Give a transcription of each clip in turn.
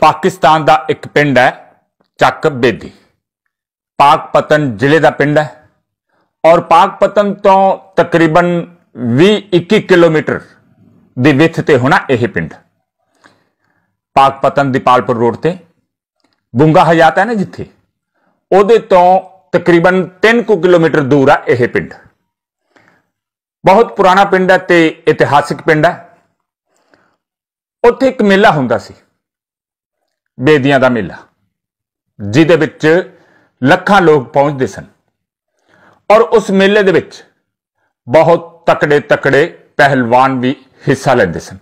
ਪਾਕਿਸਤਾਨ ਦਾ ਇੱਕ ਪਿੰਡ ਹੈ ਚੱਕ ਬੇਦੀ ਪਾਕਪਤਨ ਜ਼ਿਲ੍ਹੇ ਦਾ ਪਿੰਡ ਹੈ ਔਰ ਪਾਕਪਤਨ ਤੋਂ ਤਕਰੀਬਨ 20-21 ਕਿਲੋਮੀਟਰ ਦੀ ਵਿੱਥ ਤੇ ਹੋਣਾ ਇਹ ਪਿੰਡ ਪਾਕਪਤਨ ਦੀਪਾਲਪੁਰ ਰੋਡ ਤੇ ਬੁੰਗਾ ਹਯਾਤ ਹੈ ਨਾ ਜਿੱਥੇ ਉਹਦੇ ਤੋਂ ਤਕਰੀਬਨ 3 ਕੁ ਕਿਲੋਮੀਟਰ ਦੂਰ ਆ ਇਹ ਪਿੰਡ ਬਹੁਤ ਪੁਰਾਣਾ ਪਿੰਡ ਹੈ ਤੇ ਇਤਿਹਾਸਿਕ ਪਿੰਡ ਹੈ ਉੱਥੇ ਇੱਕ ਮੇਲਾ ਹੁੰਦਾ ਸੀ ਬੇਦੀਆਂ ਦਾ ਮੇਲਾ ਜਿਹਦੇ ਵਿੱਚ ਲੱਖਾਂ ਲੋਕ ਪਹੁੰਚਦੇ ਸਨ ਔਰ ਉਸ ਮੇਲੇ ਦੇ ਵਿੱਚ ਬਹੁਤ ਤਕੜੇ ਤਕੜੇ ਪਹਿਲਵਾਨ ਵੀ ਹਿੱਸਾ ਲੈਂਦੇ ਸਨ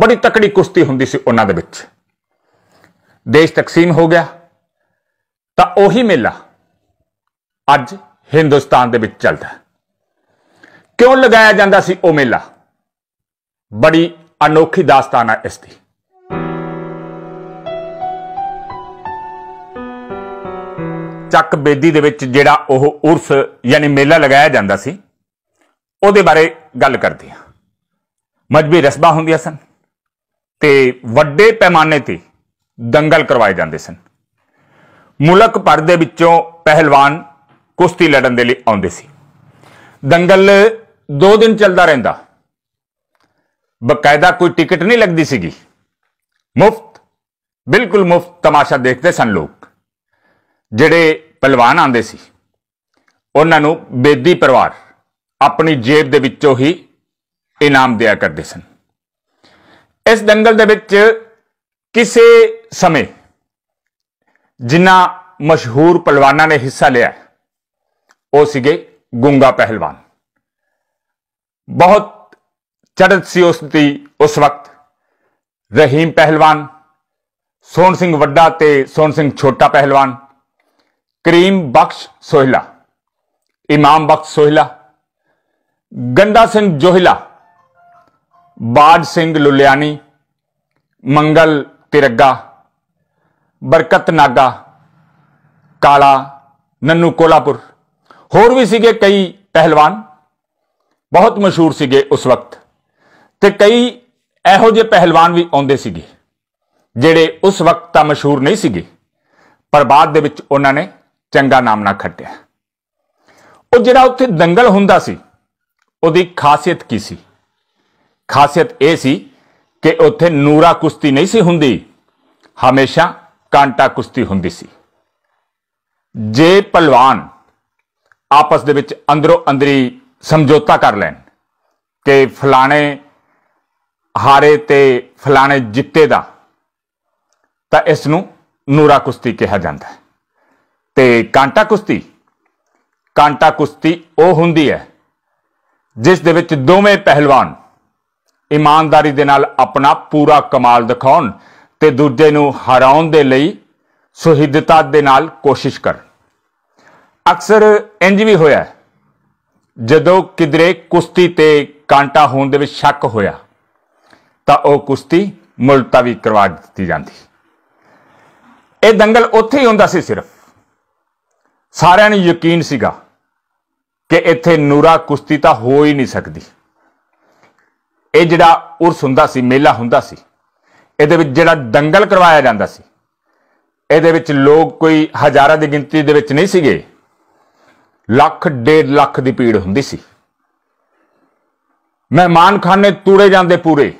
ਬੜੀ ਤਕੜੀ ਕੁਸ਼ਤੀ ਹੁੰਦੀ ਸੀ ਉਹਨਾਂ ਦੇ ਵਿੱਚ ਦੇਸ਼ ਤਕਸੀਮ ਹੋ ਗਿਆ ਤਾਂ ਉਹੀ ਮੇਲਾ ਅੱਜ ਹਿੰਦੁਸਤਾਨ ਦੇ ਵਿੱਚ ਚੱਲਦਾ ਕਿਉਂ ਲਗਾਇਆ ਜਾਂਦਾ ਸੀ ਉਹ ਮੇਲਾ ਬੜੀ ਅਨੋਖੀ ਦਾਸਤਾਨ ਹੈ ਇਸ ਦੀ ਚੱਕ ਬੇਦੀ ਦੇ ਵਿੱਚ ਜਿਹੜਾ ਉਹ ਉਰਸ ਯਾਨੀ ਮੇਲਾ ਲਗਾਇਆ ਜਾਂਦਾ ਸੀ ਉਹਦੇ ਬਾਰੇ ਗੱਲ ਕਰਦੇ ਹਾਂ ਮਜਬੀ ਰਸਬਾ ਹੁੰਦੀਆਂ ਸਨ ਤੇ ਵੱਡੇ ਪੈਮਾਨੇ ਤੇ ਦੰਗਲ ਕਰਵਾਏ ਜਾਂਦੇ ਸਨ ਮੁਲਕ ਭਰ ਦੇ ਵਿੱਚੋਂ ਪਹਿਲਵਾਨ ਕੁਸ਼ਤੀ ਲੜਨ ਦੇ ਲਈ ਆਉਂਦੇ ਸੀ ਦੰਗਲ 2 ਦਿਨ ਚੱਲਦਾ ਰਹਿੰਦਾ ਬਕਾਇਦਾ ਕੋਈ ਟਿਕਟ ਨਹੀਂ ਲੱਗਦੀ ਸੀਗੀ ਮੁਫਤ ਬਿਲਕੁਲ ਮੁਫਤ ਤਮਾਸ਼ਾ ਦੇਖਦੇ ਸਨ ਲੋਕ ਜਿਹੜੇ ਪਹਿਲਵਾਨ ਆਂਦੇ ਸੀ ਉਹਨਾਂ ਨੂੰ ਬੇਦੀ ਪਰਿਵਾਰ ਆਪਣੀ ਜੇਬ ਦੇ ਵਿੱਚੋਂ ਹੀ ਇਨਾਮ ਦਿਆ ਕਰਦੇ ਸਨ ਇਸ ਦੰਗਲ ਦੇ ਵਿੱਚ ਕਿਸੇ ਸਮੇਂ ਜਿਨ੍ਹਾਂ ਮਸ਼ਹੂਰ ਪਹਿਲਵਾਨਾਂ ਨੇ ਹਿੱਸਾ ਲਿਆ ਉਹ ਸੀਗੇ ਗੁੰਗਾ ਪਹਿਲਵਾਨ ਬਹੁਤ ਚੜਤ ਸੀ ਉਸ ਦੀ ਉਸ ਵਕਤ ਰਹੀਮ ਪਹਿਲਵਾਨ ਸੋਨ ਸਿੰਘ ਵੱਡਾ ਤੇ ਸੋਨ ਸਿੰਘ ਛੋਟਾ ਪਹਿਲਵਾਨ ਕਰੀਮ ਬਖਸ਼ ਸੋਹਿਲਾ ਇਮਾਮ ਬਖਸ਼ ਸੋਹਿਲਾ ਗੰਦਾ ਸਿੰਘ ਜੋਹਿਲਾ ਬਾਦ ਸਿੰਘ ਲੁਲਿਆਣੀ ਮੰਗਲ ਤਿਰੱਗਾ ਬਰਕਤ ਨਾਗਾ ਕਾਲਾ ਨੰਨੂ ਕੋਲਾਪੁਰ ਹੋਰ ਵੀ ਸੀਗੇ ਕਈ ਪਹਿਲਵਾਨ ਬਹੁਤ ਮਸ਼ਹੂਰ ਸੀਗੇ ਉਸ ਵਕਤ ਤੇ ਕਈ ਇਹੋ ਜਿਹੇ ਪਹਿਲਵਾਨ ਵੀ ਆਉਂਦੇ ਸੀਗੇ ਜਿਹੜੇ ਉਸ ਵਕਤ ਤਾਂ ਮਸ਼ਹੂਰ ਨਹੀਂ ਸੀਗੇ ਪਰ ਬਾਅਦ ਦੇ ਵਿੱਚ ਉਹਨਾਂ ਨੇ ਚੰਗਾ ਨਾਮ ਨਾ ਖੱਟਿਆ ਉਹ ਜਿਹੜਾ ਉੱਥੇ ਦੰਗਲ ਹੁੰਦਾ ਸੀ ਉਹਦੀ ਖਾਸੀਅਤ ਕੀ ਸੀ ਖਾਸੀਅਤ ਇਹ ਸੀ ਕਿ ਉੱਥੇ ਨੂਰਾ ਕੁਸ਼ਤੀ ਨਹੀਂ ਸੀ ਹੁੰਦੀ ਹਮੇਸ਼ਾ ਕਾਂਟਾ ਕੁਸ਼ਤੀ ਹੁੰਦੀ ਸੀ ਜੇ ਪਹਿਲਵਾਨ ਆਪਸ ਦੇ ਵਿੱਚ ਅੰਦਰੋਂ ਅੰਦਰੀ ਸਮਝੌਤਾ ਕਰ ਲੈਣ ਕਿ ਫਲਾਣੇ ਹਾਰੇ ਤੇ ਫਲਾਣੇ ਜਿੱਤੇ ਦਾ ਤਾਂ ਇਸ ਨੂੰ ਨੂਰਾ ਕੁਸ਼ਤੀ ਕਿਹਾ ਜਾਂਦਾ ਹੈ ਤੇ ਕਾਂਟਾ ਕੁਸ਼ਤੀ ਕਾਂਟਾ ਕੁਸ਼ਤੀ ਉਹ ਹੁੰਦੀ ਹੈ ਜਿਸ ਦੇ ਵਿੱਚ ਦੋਵੇਂ ਪਹਿਲਵਾਨ ਇਮਾਨਦਾਰੀ ਦੇ ਨਾਲ ਆਪਣਾ ਪੂਰਾ ਕਮਾਲ ਦਿਖਾਉਣ ਤੇ ਦੂਜੇ ਨੂੰ ਹਰਾਉਣ ਦੇ ਲਈ ਸੁਹਿਰਦਤਾ ਦੇ ਨਾਲ ਕੋਸ਼ਿਸ਼ ਕਰ ਅਕਸਰ ਇੰਜ ਵੀ ਹੋਇਆ ਜਦੋਂ ਕਿਦਰੇ ਕੁਸ਼ਤੀ ਤੇ ਕਾਂਟਾ ਹੋਣ ਦੇ ਵਿੱਚ ਸ਼ੱਕ ਹੋਇਆ ਤਾਂ ਉਹ ਕੁਸ਼ਤੀ ਮੁਲਤਵੀ ਕਰਵਾ ਦਿੱਤੀ ਜਾਂਦੀ ਇਹ ਦੰਗਲ ਉੱਥੇ ਹੀ ਹੁੰਦਾ ਸੀ ਸਿਰਫ ਸਾਰਿਆਂ ਨੂੰ ਯਕੀਨ ਸੀਗਾ ਕਿ ਇੱਥੇ ਨੂਰਾ ਕੁਸ਼ਤੀ ਤਾਂ ਹੋ ਹੀ ਨਹੀਂ ਸਕਦੀ ਇਹ ਜਿਹੜਾ ਉਰਸ ਹੁੰਦਾ ਸੀ ਮੇਲਾ ਹੁੰਦਾ ਸੀ ਇਹਦੇ ਵਿੱਚ ਜਿਹੜਾ ਦੰਗਲ ਕਰਵਾਇਆ ਜਾਂਦਾ ਸੀ ਇਹਦੇ ਵਿੱਚ ਲੋਕ ਕੋਈ ਹਜ਼ਾਰਾਂ ਦੀ ਗਿਣਤੀ ਦੇ ਵਿੱਚ ਨਹੀਂ ਸੀਗੇ ਲੱਖ ਡੇਢ ਲੱਖ ਦੀ ਭੀੜ ਹੁੰਦੀ ਸੀ ਮਹਿਮਾਨ ਖਾਨੇ ਤੂੜੇ ਜਾਂਦੇ ਪੂਰੇ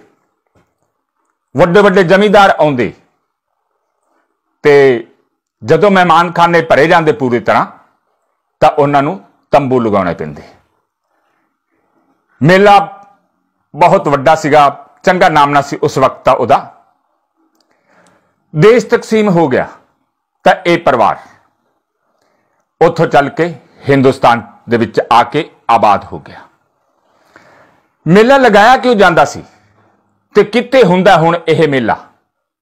ਵੱਡੇ ਵੱਡੇ ਜ਼ਮੀਂਦਾਰ ਆਉਂਦੇ ਤੇ ਜਦੋਂ ਮਹਿਮਾਨਖਾਨੇ ਭਰੇ ਜਾਂਦੇ ਪੂਰੀ ਤਰ੍ਹਾਂ ਤਾਂ ਉਹਨਾਂ ਨੂੰ ਤੰਬੂ ਲਗਾਉਣੇ ਪੈਂਦੇ ਮੇਲਾ ਬਹੁਤ ਵੱਡਾ ਸੀਗਾ ਚੰਗਾ ਨਾਮਨਾ ਸੀ ਉਸ ਵਕਤ ਦਾ ਉਹਦਾ ਦੇਸ਼ ਤਕਸੀਮ ਹੋ ਗਿਆ ਤਾਂ ਇਹ ਪਰਿਵਾਰ ਉੱਥੋਂ ਚੱਲ ਕੇ ਹਿੰਦੁਸਤਾਨ ਦੇ ਵਿੱਚ ਆ ਕੇ ਆਬਾਦ ਹੋ ਗਿਆ ਮੇਲਾ ਲਗਾਇਆ ਕਿਉਂ ਜਾਂਦਾ ਸੀ ਤੇ ਕਿੱਥੇ ਹੁੰਦਾ ਹੁਣ ਇਹ ਮੇਲਾ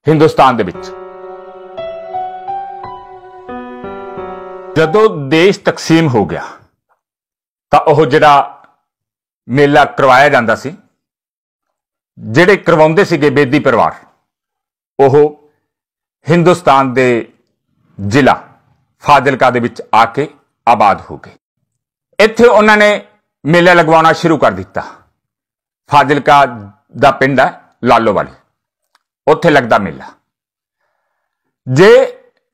ਹਿੰਦੁਸਤਾਨ ਦੇ ਵਿੱਚ ਜਦੋਂ ਦੇਸ਼ ਤਕਸੀਮ ਹੋ ਗਿਆ ਤਾਂ ਉਹ ਜਿਹੜਾ ਮੇਲਾ ਕਰਵਾਇਆ ਜਾਂਦਾ ਸੀ ਜਿਹੜੇ ਕਰਵਾਉਂਦੇ ਸੀਗੇ ਬੇਦੀ ਪਰਿਵਾਰ ਉਹ ਹਿੰਦੁਸਤਾਨ ਦੇ ਜ਼ਿਲ੍ਹਾ ਫਾਜ਼ਿਲਕਾ ਦੇ ਵਿੱਚ ਆ ਕੇ ਆਬਾਦ ਹੋ ਗਏ ਇੱਥੇ ਉਹਨਾਂ ਨੇ ਮੇਲਾ ਲਗਵਾਉਣਾ ਸ਼ੁਰੂ ਕਰ ਦਿੱਤਾ ਫਾਜ਼ਿਲਕਾ ਦਾ ਪਿੰਡ ਹੈ ਲਾਲੋਵਾਲੀ ਉੱਥੇ ਲੱਗਦਾ ਮੇਲਾ ਜੇ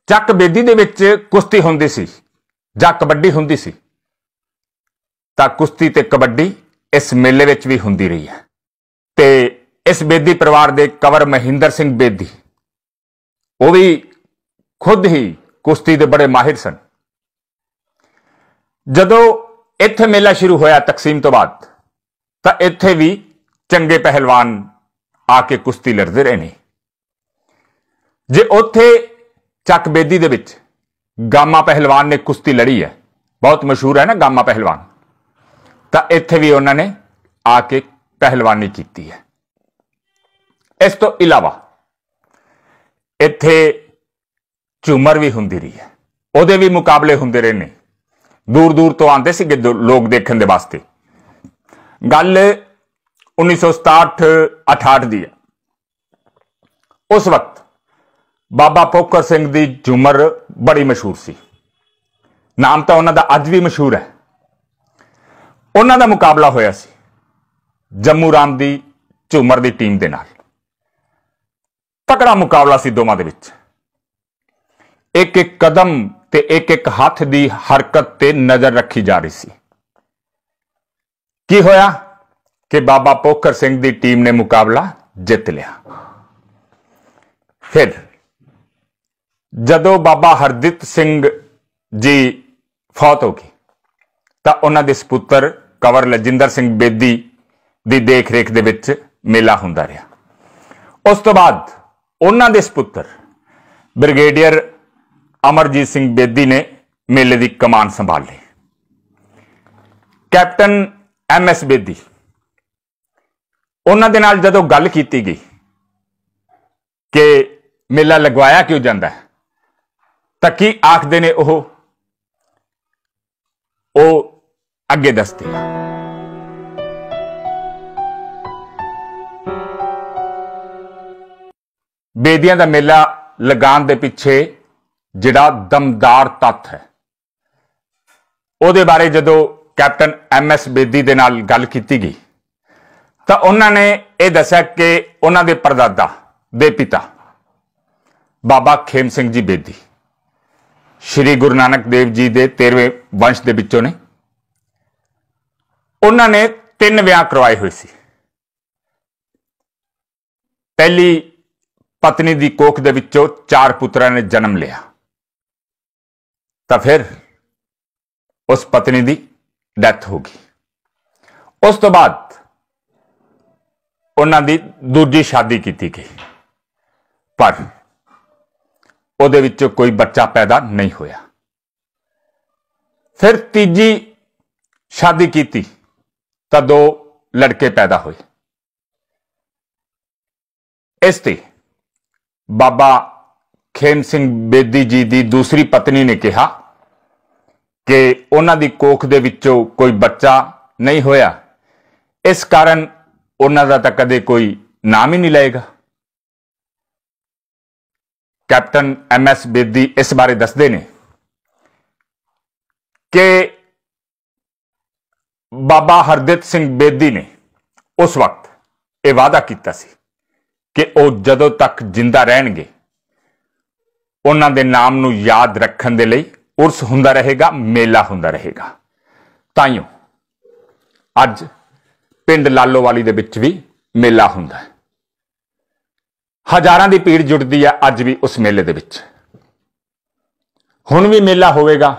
ਜਾਂ ਕਬੇਦੀ ਦੇ ਵਿੱਚ ਕੁਸ਼ਤੀ ਹੁੰਦੀ ਸੀ ਜਾਂ ਕਬੱਡੀ ਹੁੰਦੀ ਸੀ ਤਾਂ ਕੁਸ਼ਤੀ ਤੇ ਕਬੱਡੀ ਇਸ ਮੇਲੇ ਵਿੱਚ ਵੀ ਹੁੰਦੀ ਰਹੀ ਹੈ ਤੇ ਇਸ ਬੇਦੀ ਪਰਿਵਾਰ ਦੇ ਕਵਰ ਮਹਿੰਦਰ ਸਿੰਘ ਬੇਦੀ ਉਹ ਵੀ ਖੁਦ ਹੀ ਕੁਸ਼ਤੀ ਦੇ ਬੜੇ ਮਾਹਿਰ ਸਨ ਜਦੋਂ ਇੱਥੇ ਮੇਲਾ ਸ਼ੁਰੂ ਹੋਇਆ ਤਕਸੀਮ ਤੋਂ ਬਾਅਦ ਤਾਂ ਇੱਥੇ ਵੀ ਚੰਗੇ ਪਹਿਲਵਾਨ ਆ ਕੇ ਕੁਸ਼ਤੀ ਲੜਦੇ ਰਹੇ ਨੇ ਜੇ ਉੱਥੇ ਚੱਕ ਬੇਦੀ ਦੇ ਵਿੱਚ ਗਾਮਾ ਪਹਿਲਵਾਨ ਨੇ ਕੁਸ਼ਤੀ ਲੜੀ ਹੈ ਬਹੁਤ ਮਸ਼ਹੂਰ ਹੈ ਨਾ ਗਾਮਾ ਪਹਿਲਵਾਨ ਤਾਂ ਇੱਥੇ ਵੀ ਉਹਨਾਂ ਨੇ ਆ ਕੇ ਪਹਿਲਵਾਨੀ ਕੀਤੀ ਹੈ ਇਸ ਤੋਂ ਇਲਾਵਾ ਇੱਥੇ ਝੂਮਰ ਵੀ ਹੁੰਦੀ ਰਹੀ ਹੈ ਉਹਦੇ ਵੀ ਮੁਕਾਬਲੇ ਹੁੰਦੇ ਰਹੇ ਨੇ ਦੂਰ ਦੂਰ ਤੋਂ ਆਉਂਦੇ ਸੀਗੇ ਲੋਕ ਦੇਖਣ ਦੇ ਵਾਸਤੇ ਗੱਲ 1967 68 ਦੀ ਹੈ ਉਸ ਵਕਤ ਬਾਬਾ ਪੋਕਰ ਸਿੰਘ ਦੀ ਝੂਮਰ ਬੜੀ ਮਸ਼ਹੂਰ ਸੀ ਨਾਮ ਤਾਂ ਉਹਨਾਂ ਦਾ ਅੱਜ ਵੀ ਮਸ਼ਹੂਰ ਹੈ ਉਹਨਾਂ ਦਾ ਮੁਕਾਬਲਾ ਹੋਇਆ ਸੀ ਜੰਮੂ ਰਾਮ ਦੀ ਝੂਮਰ ਦੀ ਟੀਮ ਦੇ ਨਾਲ ਤਕੜਾ ਮੁਕਾਬਲਾ ਸੀ ਦੋਵਾਂ ਦੇ ਵਿੱਚ ਇੱਕ ਇੱਕ ਕਦਮ ਤੇ ਇੱਕ ਇੱਕ ਹੱਥ ਦੀ ਹਰਕਤ ਤੇ ਨਜ਼ਰ ਰੱਖੀ ਜਾ ਰਹੀ ਸੀ ਕੀ ਹੋਇਆ ਕਿ ਬਾਬਾ ਪੋਖਰ ਸਿੰਘ ਦੀ ਟੀਮ ਨੇ ਮੁਕਾਬਲਾ ਜਿੱਤ ਲਿਆ ਫਿਰ ਜਦੋਂ ਬਾਬਾ ਹਰਦਿੱਤ ਸਿੰਘ ਜੀ ਫੌਤ ਹੋ ਗਏ ਤਾਂ ਉਹਨਾਂ ਦੇ ਸੁਪੁੱਤਰ ਕਵਰ ਲਜਿੰਦਰ ਸਿੰਘ ਬੇਦੀ ਦੀ ਦੇਖਰੇਖ ਦੇ ਵਿੱਚ ਮੇਲਾ ਹੁੰਦਾ ਰਿਹਾ ਉਸ ਤੋਂ ਬਾਅਦ ਉਹਨਾਂ ਦੇ ਸੁਪੁੱਤਰ ਬ੍ਰਿਗੇਡੀਅਰ ਅਮਰਜੀਤ ਸਿੰਘ ਬੇਦੀ ਨੇ ਮੇਲੇ ਦੀ ਕਮਾਨ ਸੰਭਾਲ ਲਈ ਕੈਪਟਨ ਐਮ ਐਸ ਬੇਦੀ ਉਹਨਾਂ ਦੇ ਨਾਲ ਜਦੋਂ ਗੱਲ ਕੀਤੀ ਗਈ ਕਿ ਮੇਲਾ ਲਗਵਾਇਆ ਕਿਉਂ ਜਾਂਦਾ ਹੈ ਤਾਂ ਕੀ ਆਖਦੇ ਨੇ ਉਹ ਉਹ ਅੱਗੇ ਦੱਸਦੇ ਆ ਬੇਦੀਆਂ ਦਾ ਮੇਲਾ ਲਗਾਨ ਦੇ ਪਿੱਛੇ ਜਿਹੜਾ ਦਮਦਾਰ ਤੱਤ ਹੈ ਉਹਦੇ ਬਾਰੇ ਜਦੋਂ ਕੈਪਟਨ ਐਮ ਐਸ ਬੇਦੀ ਦੇ ਨਾਲ ਗੱਲ ਕੀਤੀ ਗਈ ਤਾਂ ਉਹਨਾਂ ਨੇ ਇਹ ਦੱਸਿਆ ਕਿ ਉਹਨਾਂ ਦੇ ਪਰਦਾਦਾ ਦੇ ਪਿਤਾ ਬਾਬਾ ਖੇਮ ਸਿੰਘ ਜੀ ਬੇਦੀ ਸ਼੍ਰੀ ਗੁਰੂ ਨਾਨਕ ਦੇਵ ਜੀ ਦੇ 13ਵੇਂ ਵੰਸ਼ ਦੇ ਵਿੱਚੋਂ ਨੇ ਉਹਨਾਂ ਨੇ ਤਿੰਨ ਵਿਆਹ ਕਰਵਾਏ ਹੋਏ ਸੀ ਪਹਿਲੀ ਪਤਨੀ ਦੀ ਕੋਖ ਦੇ ਵਿੱਚੋਂ ਚਾਰ ਪੁੱਤਰਾਂ ਨੇ ਜਨਮ ਲਿਆ ਤਾਂ ਫਿਰ ਉਸ ਪਤਨੀ ਦੀ ਡੈਥ ਹੋ ਗਈ ਉਸ ਤੋਂ ਬਾਅਦ ਉਹਨਾਂ ਦੀ ਦੂਜੀ ਸ਼ਾਦੀ ਕੀਤੀ ਗਈ ਪਰ ਉਹਦੇ ਵਿੱਚ ਕੋਈ ਬੱਚਾ ਪੈਦਾ ਨਹੀਂ ਹੋਇਆ ਫਿਰ ਤੀਜੀ ਸ਼ਾਦੀ ਕੀਤੀ ਤਾਂ ਦੋ ਲੜਕੇ ਪੈਦਾ ਹੋਏ ਇਸ ਤੇ ਬਾਬਾ ਖੇਮ ਸਿੰਘ ਬੇਦੀ ਜੀ ਦੀ ਦੂਸਰੀ ਪਤਨੀ ਨੇ ਕਿਹਾ ਕਿ ਉਹਨਾਂ ਦੀ ਕੋਖ ਦੇ ਵਿੱਚੋਂ ਕੋਈ ਬੱਚਾ ਨਹੀਂ ਹੋਇਆ ਇਸ ਕਾਰਨ ਉਹਨਾਂ ਦਾ ਤਾਂ ਕਦੇ ਕੋਈ ਨਾਮ ਹੀ ਨਹੀਂ ਲਏਗਾ ਕੈਪਟਨ ਐਮ ਐਸ ਬੇਦੀ ਇਸ ਬਾਰੇ ਦੱਸਦੇ ਨੇ ਕਿ ਬਾਬਾ ਹਰਦੇਤ ਸਿੰਘ ਬੇਦੀ ਨੇ ਉਸ ਵਕਤ ਇਹ ਵਾਅਦਾ ਕੀਤਾ ਸੀ ਕਿ ਉਹ ਜਦੋਂ ਤੱਕ ਜਿੰਦਾ ਰਹਿਣਗੇ ਉਹਨਾਂ ਦੇ ਨਾਮ ਨੂੰ ਯਾਦ ਰੱਖਣ ਦੇ ਲਈ ਉਰਸ ਹੁੰਦਾ ਰਹੇਗਾ ਮੇਲਾ ਹੁੰਦਾ ਰਹੇਗਾ ਹੀ ਅੱਜ ਪਿੰਡ ਲਾਲੋਵਾਲੀ ਦੇ ਵਿੱਚ ਵੀ ਮੇਲਾ ਹੁੰਦਾ ਹੈ ਹਜ਼ਾਰਾਂ ਦੀ ਭੀੜ ਜੁੜਦੀ ਆ ਅੱਜ ਵੀ ਉਸ ਮੇਲੇ ਦੇ ਵਿੱਚ ਹੁਣ ਵੀ ਮੇਲਾ ਹੋਵੇਗਾ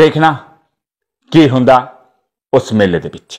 ਦੇਖਣਾ ਕੀ ਹੁੰਦਾ ਉਸ ਮੇਲੇ ਦੇ ਵਿੱਚ